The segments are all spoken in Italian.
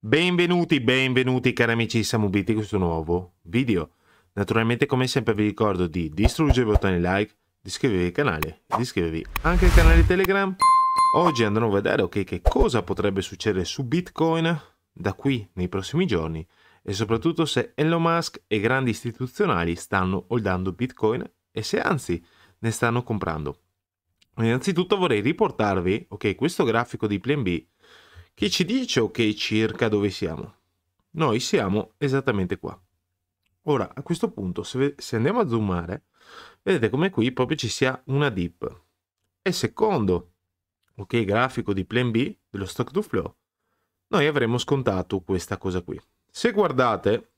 Benvenuti, benvenuti cari amici di Samubiti in questo nuovo video. Naturalmente come sempre vi ricordo di distruggere il bottone like, di iscrivervi al canale, di iscrivervi anche al canale Telegram. Oggi andremo a vedere okay, che cosa potrebbe succedere su Bitcoin da qui nei prossimi giorni e soprattutto se Elon Musk e grandi istituzionali stanno holdando Bitcoin e se anzi ne stanno comprando. Innanzitutto vorrei riportarvi, ok, questo grafico di plan B che ci dice, ok, circa dove siamo. Noi siamo esattamente qua. Ora, a questo punto, se, se andiamo a zoomare, vedete come qui proprio ci sia una dip. E secondo, ok, grafico di plan B dello stock to flow, noi avremo scontato questa cosa qui. Se guardate,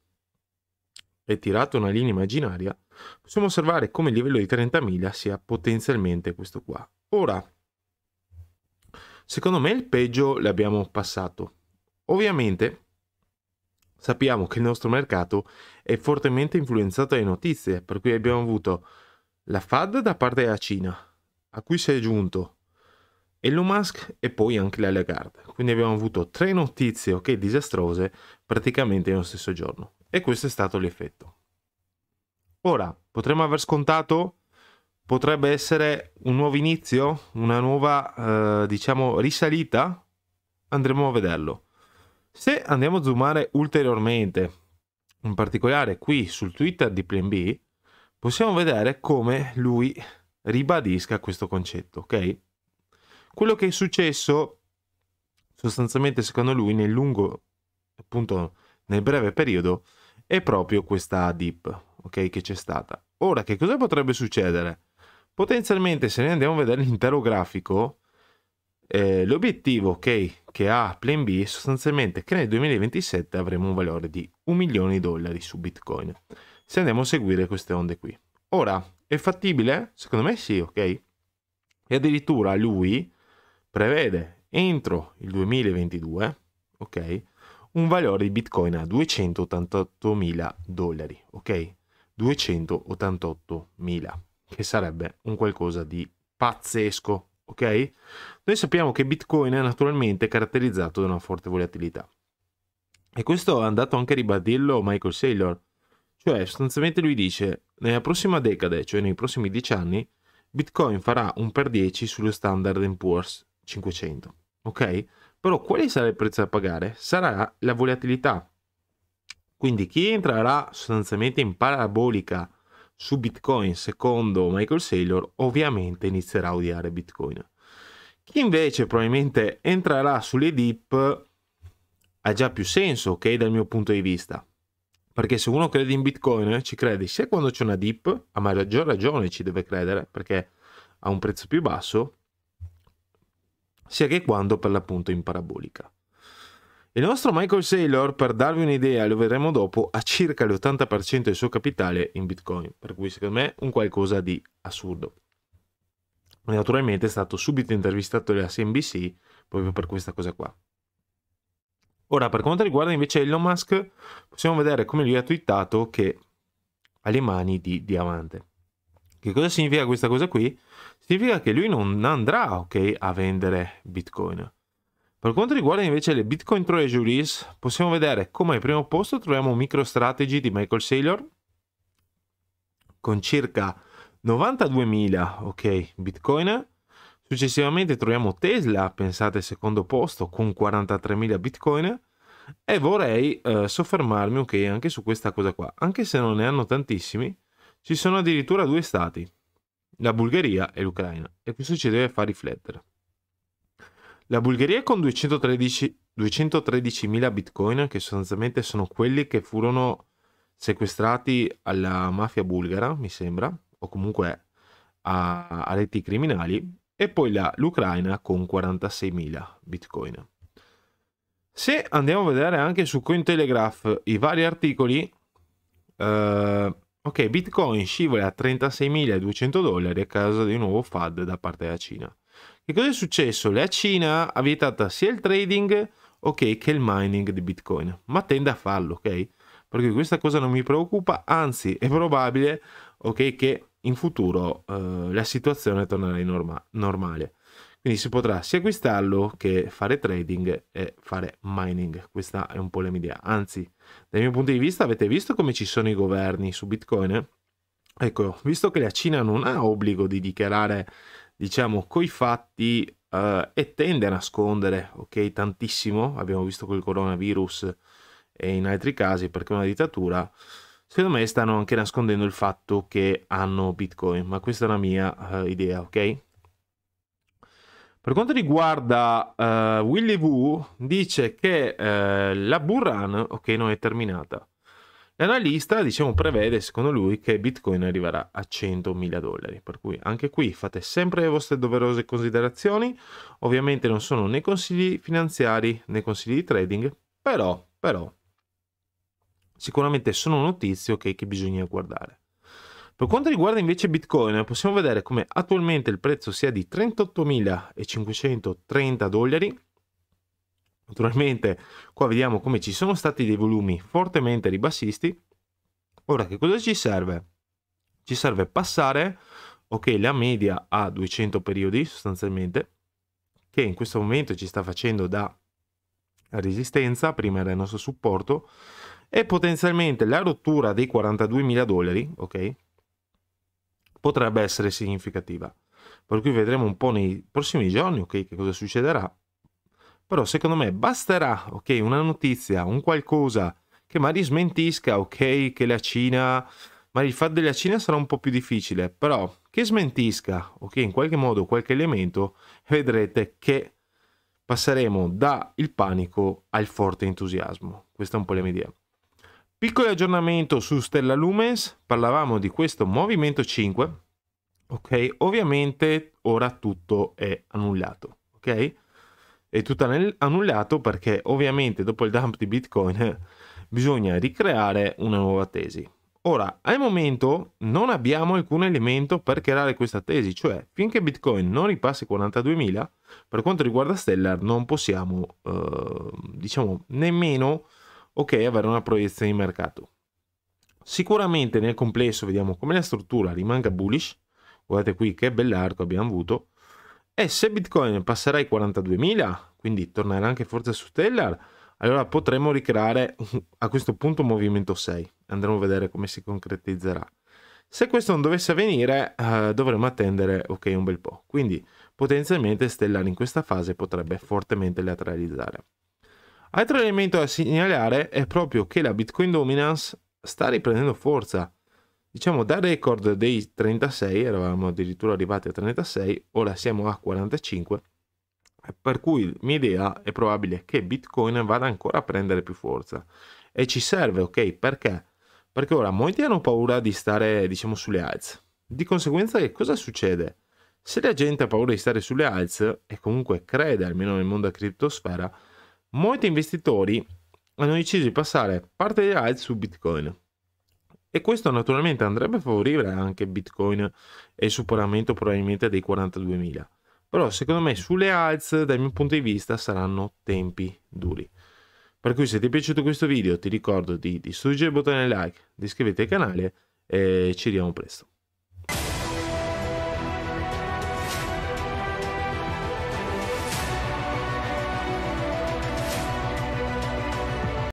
e tirato una linea immaginaria, possiamo osservare come il livello di 30.000 sia potenzialmente questo qua. Ora, secondo me il peggio l'abbiamo passato. Ovviamente sappiamo che il nostro mercato è fortemente influenzato dalle notizie, per cui abbiamo avuto la FAD da parte della Cina, a cui si è giunto Elon Musk e poi anche la Lagarde. Quindi abbiamo avuto tre notizie, ok, disastrose, praticamente nello stesso giorno. E questo è stato l'effetto. Ora, potremmo aver scontato? Potrebbe essere un nuovo inizio? Una nuova, eh, diciamo, risalita? Andremo a vederlo. Se andiamo a zoomare ulteriormente, in particolare qui sul Twitter di Plan B, possiamo vedere come lui ribadisca questo concetto, ok? Quello che è successo sostanzialmente secondo lui nel lungo, appunto nel breve periodo, è proprio questa dip okay, che c'è stata. Ora, che cosa potrebbe succedere? Potenzialmente, se noi andiamo a vedere l'intero grafico, eh, l'obiettivo okay, che ha Plan B è sostanzialmente che nel 2027 avremo un valore di 1 milione di dollari su Bitcoin. Se andiamo a seguire queste onde qui. Ora, è fattibile? Secondo me sì, ok? E addirittura lui prevede entro il 2022, ok? un valore di Bitcoin a 288 mila dollari, ok? 288 mila, che sarebbe un qualcosa di pazzesco, ok? Noi sappiamo che Bitcoin è naturalmente caratterizzato da una forte volatilità. E questo è andato anche a ribadirlo Michael Saylor. Cioè, sostanzialmente lui dice, nella prossima decade, cioè nei prossimi 10 anni, Bitcoin farà un per 10 sullo standard Poor's 500, ok? Però quale sarà il prezzo da pagare? Sarà la volatilità. Quindi chi entrerà sostanzialmente in parabolica su Bitcoin secondo Michael Saylor ovviamente inizierà a odiare Bitcoin. Chi invece probabilmente entrerà sulle dip ha già più senso, ok, dal mio punto di vista. Perché se uno crede in Bitcoin, ci crede sia quando c'è una dip, a maggior ragione ci deve credere, perché ha un prezzo più basso, sia che quando per l'appunto in parabolica. Il nostro Michael Saylor, per darvi un'idea, lo vedremo dopo, ha circa l'80% del suo capitale in Bitcoin, per cui secondo me è un qualcosa di assurdo. Naturalmente è stato subito intervistato dalla CNBC proprio per questa cosa qua. Ora, per quanto riguarda invece Elon Musk, possiamo vedere come lui ha twittato che ha le mani di diamante. Che cosa significa questa cosa qui? significa che lui non andrà okay, a vendere Bitcoin. Per quanto riguarda invece le Bitcoin Treasuries, possiamo vedere come al primo posto troviamo MicroStrategy di Michael Saylor con circa 92.000 okay, Bitcoin. Successivamente troviamo Tesla, pensate secondo posto, con 43.000 Bitcoin. E vorrei eh, soffermarmi okay, anche su questa cosa qua. Anche se non ne hanno tantissimi, ci sono addirittura due stati, la Bulgaria e l'Ucraina e questo ci deve far riflettere. La Bulgaria con 213.000 bitcoin, che sostanzialmente sono quelli che furono sequestrati alla mafia bulgara, mi sembra, o comunque a, a reti criminali, e poi la, l'Ucraina con 46.000 bitcoin. Se andiamo a vedere anche su Cointelegraph i vari articoli, eh, Ok, Bitcoin scivola a 36.200 dollari a causa di un nuovo FAD da parte della Cina. Che cosa è successo? La Cina ha vietato sia il trading okay, che il mining di Bitcoin, ma tende a farlo, ok? Perché questa cosa non mi preoccupa, anzi è probabile okay, che in futuro eh, la situazione tornerà normale. Quindi si potrà sia acquistarlo che fare trading e fare mining. Questa è un po' la mia idea. Anzi, dal mio punto di vista, avete visto come ci sono i governi su Bitcoin? Ecco, visto che la Cina non ha obbligo di dichiarare, diciamo, coi fatti Uh, e tende a nascondere, ok, tantissimo, abbiamo visto col coronavirus e in altri casi perché è una dittatura, secondo me stanno anche nascondendo il fatto che hanno Bitcoin, ma questa è una mia uh, idea, ok? Per quanto riguarda uh, Willy Wu, dice che uh, la Burran, ok, non è terminata. L'analista, diciamo, prevede, secondo lui, che Bitcoin arriverà a 100.000 dollari. Per cui anche qui fate sempre le vostre doverose considerazioni. Ovviamente non sono né consigli finanziari né consigli di trading, però, però, sicuramente sono notizie okay, che bisogna guardare. Per quanto riguarda invece Bitcoin, possiamo vedere come attualmente il prezzo sia di 38.530 dollari. Naturalmente qua vediamo come ci sono stati dei volumi fortemente ribassisti. Ora che cosa ci serve? Ci serve passare ok la media a 200 periodi sostanzialmente che in questo momento ci sta facendo da resistenza, prima era il nostro supporto e potenzialmente la rottura dei 42.000 dollari, ok? potrebbe essere significativa. Per cui vedremo un po' nei prossimi giorni okay, che cosa succederà. Però secondo me basterà ok, una notizia, un qualcosa che magari smentisca ok, che la Cina magari il fatto della Cina sarà un po' più difficile, però che smentisca ok, in qualche modo qualche elemento, vedrete che passeremo dal panico al forte entusiasmo. Questa è un po' la mia idea. Piccolo aggiornamento su Stella Lumens, parlavamo di questo movimento 5, ok? Ovviamente ora tutto è annullato, ok? È tutto annullato perché ovviamente dopo il dump di Bitcoin bisogna ricreare una nuova tesi. Ora, al momento non abbiamo alcun elemento per creare questa tesi, cioè finché Bitcoin non ripassi 42.000, per quanto riguarda Stellar non possiamo, eh, diciamo, nemmeno ok avere una proiezione di mercato. Sicuramente nel complesso vediamo come la struttura rimanga bullish, guardate qui che bell'arco abbiamo avuto, e se Bitcoin passerà ai 42.000, quindi tornerà anche forse su Stellar, allora potremmo ricreare a questo punto un movimento 6. Andremo a vedere come si concretizzerà. Se questo non dovesse avvenire, eh, dovremo attendere ok un bel po'. Quindi potenzialmente Stellar in questa fase potrebbe fortemente lateralizzare. Altro elemento da segnalare è proprio che la Bitcoin Dominance sta riprendendo forza. Diciamo dal record dei 36, eravamo addirittura arrivati a 36, ora siamo a 45, per cui mia idea è probabile che Bitcoin vada ancora a prendere più forza. E ci serve, ok? Perché? Perché ora molti hanno paura di stare, diciamo, sulle alze. Di conseguenza che cosa succede? Se la gente ha paura di stare sulle alze e comunque crede, almeno nel mondo della criptosfera, molti investitori hanno deciso di passare parte dei ride su Bitcoin. E questo naturalmente andrebbe a favorire anche Bitcoin e il superamento probabilmente dei 42.000. Però secondo me sulle alz dal mio punto di vista saranno tempi duri. Per cui se ti è piaciuto questo video ti ricordo di distruggere il bottone like, di iscriverti al canale e ci vediamo presto.